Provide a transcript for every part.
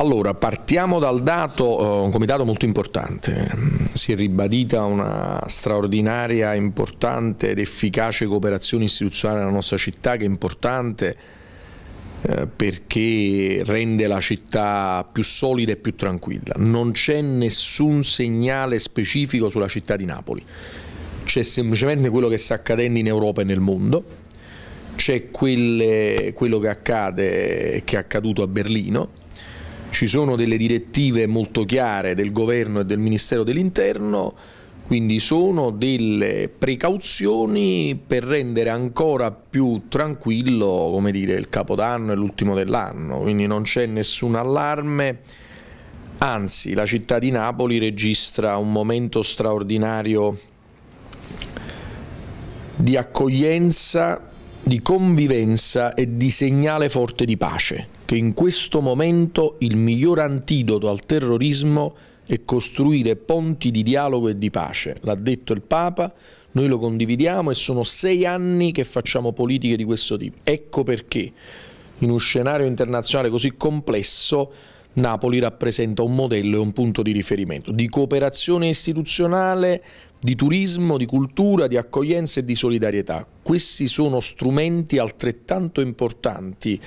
Allora, partiamo dal dato, eh, un comitato molto importante, mm, si è ribadita una straordinaria, importante ed efficace cooperazione istituzionale nella nostra città che è importante eh, perché rende la città più solida e più tranquilla. Non c'è nessun segnale specifico sulla città di Napoli, c'è semplicemente quello che sta accadendo in Europa e nel mondo, c'è quello che accade, e che è accaduto a Berlino, ci sono delle direttive molto chiare del governo e del Ministero dell'Interno, quindi sono delle precauzioni per rendere ancora più tranquillo come dire, il capodanno e l'ultimo dell'anno, quindi non c'è nessun allarme, anzi la città di Napoli registra un momento straordinario di accoglienza, di convivenza e di segnale forte di pace che in questo momento il miglior antidoto al terrorismo è costruire ponti di dialogo e di pace. L'ha detto il Papa, noi lo condividiamo e sono sei anni che facciamo politiche di questo tipo. Ecco perché in uno scenario internazionale così complesso Napoli rappresenta un modello e un punto di riferimento, di cooperazione istituzionale, di turismo, di cultura, di accoglienza e di solidarietà. Questi sono strumenti altrettanto importanti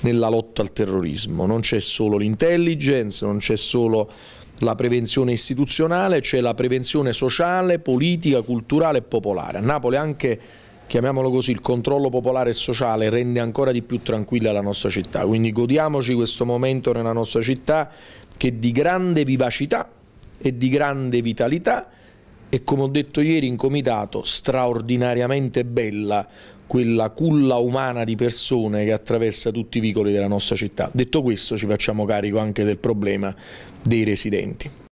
nella lotta al terrorismo. Non c'è solo l'intelligence, non c'è solo la prevenzione istituzionale, c'è la prevenzione sociale, politica, culturale e popolare. A Napoli anche chiamiamolo così, il controllo popolare e sociale rende ancora di più tranquilla la nostra città, quindi godiamoci questo momento nella nostra città che è di grande vivacità e di grande vitalità e come ho detto ieri in comitato, straordinariamente bella quella culla umana di persone che attraversa tutti i vicoli della nostra città. Detto questo ci facciamo carico anche del problema dei residenti.